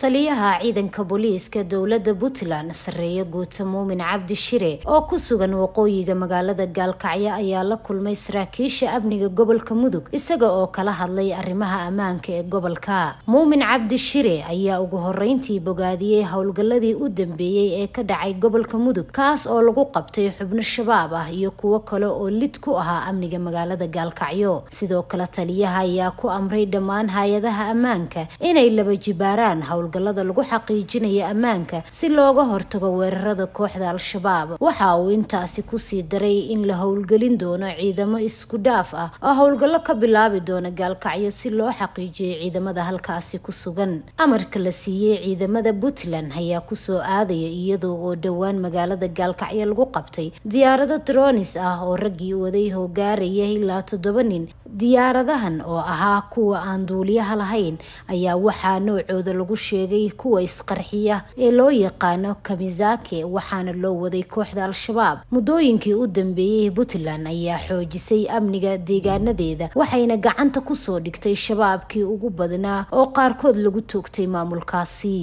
taliyaha ciidanka booliiska dowladda puntland sarreeye guuto muumin cabdi shire oo ku sugan waqooyiga magaalada gaalkacyo ayaa la kulmay saraakiisha amniga gobolka mudug isaga oo kala hadlay arrimaha ammaanka ee gobolka muumin cabdi shire ayaa ugu horreyntii bogaadiyey howlgalladii u dambeeyey ee ka dhacay gobolka mudug kaas oo lagu qabtay xubno shabaab ah iyo kuwo kale oo lid ku ahaa amniga magaalada gaalkacyo sidoo kale taliyaha ayaa ku amray dhammaan hay-adaha ammaanka inay laba jibaaraan howlgallada lagu xaqiijinaya ammaanka si looga hortago weerarada kooxda al-shabaab waxa uu intaasi kusii daray in la howlgelin doono ciidamo isku dhaaf ah oo howlgallo ka bilaabi doona gaalkacyo si loo xaqiijiyo ciidamada halkaasi ku sugan amarka la siiyey ciidamada puntland ayaa kusoo aadaya iyadoo oo dhowaan magaalada gaalkacyo lagu qabtay diyaarado dronis ah oo raggii waday hoogaaraya ilaa toddoba nin diyaaradahan oo ahaa kuwa aan duuliyaha lahayn ayaa waxaa noocooda lagu sheegay sheegay kuwa isqarxiya ee loo yaqaano kamizake waxaana loo waday kooxda al-shabaab muddooyinkii u dambeeyey puntland ayaa xoojisay amniga deegaanadeeda waxayna gacanta kusoo dhigtay shabaabkii ugu badnaa oo qaarkood lagu toogtay maamulkaasi